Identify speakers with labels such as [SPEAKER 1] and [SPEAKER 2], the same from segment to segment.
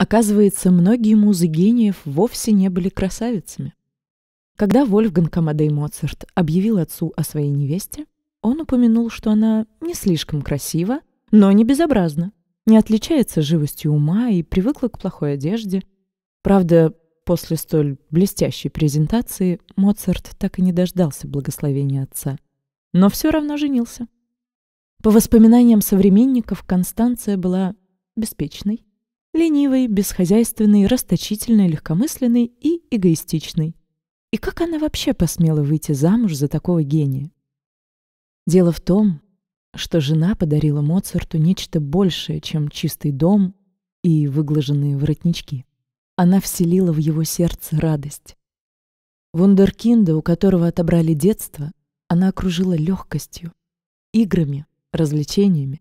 [SPEAKER 1] Оказывается, многие музы гениев вовсе не были красавицами. Когда Вольфганг Камадей Моцарт объявил отцу о своей невесте, он упомянул, что она не слишком красива, но не безобразна, не отличается живостью ума и привыкла к плохой одежде. Правда, после столь блестящей презентации Моцарт так и не дождался благословения отца, но все равно женился. По воспоминаниям современников, Констанция была беспечной, Ленивый, бесхозяйственный, расточительный, легкомысленный и эгоистичный. И как она вообще посмела выйти замуж за такого гения? Дело в том, что жена подарила Моцарту нечто большее, чем чистый дом и выглаженные воротнички. Она вселила в его сердце радость. Вундеркинда, у которого отобрали детство, она окружила легкостью, играми, развлечениями,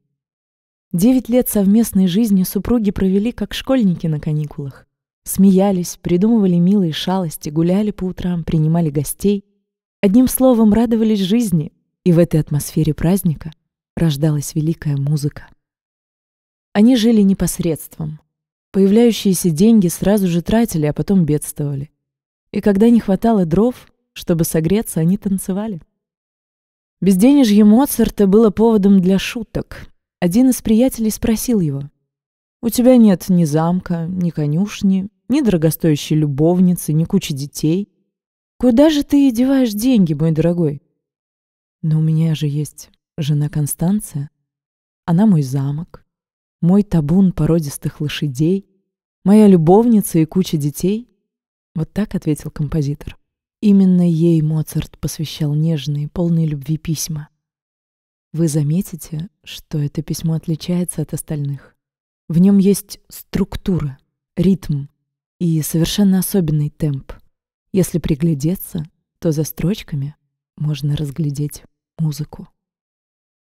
[SPEAKER 1] Девять лет совместной жизни супруги провели как школьники на каникулах. Смеялись, придумывали милые шалости, гуляли по утрам, принимали гостей. Одним словом, радовались жизни, и в этой атмосфере праздника рождалась великая музыка. Они жили непосредством. Появляющиеся деньги сразу же тратили, а потом бедствовали. И когда не хватало дров, чтобы согреться, они танцевали. Безденежье Моцарта было поводом для шуток, один из приятелей спросил его. «У тебя нет ни замка, ни конюшни, ни дорогостоящей любовницы, ни кучи детей. Куда же ты деваешь деньги, мой дорогой?» «Но у меня же есть жена Констанция. Она мой замок, мой табун породистых лошадей, моя любовница и куча детей». Вот так ответил композитор. Именно ей Моцарт посвящал нежные, полные любви письма. Вы заметите, что это письмо отличается от остальных. В нем есть структура, ритм и совершенно особенный темп. Если приглядеться, то за строчками можно разглядеть музыку.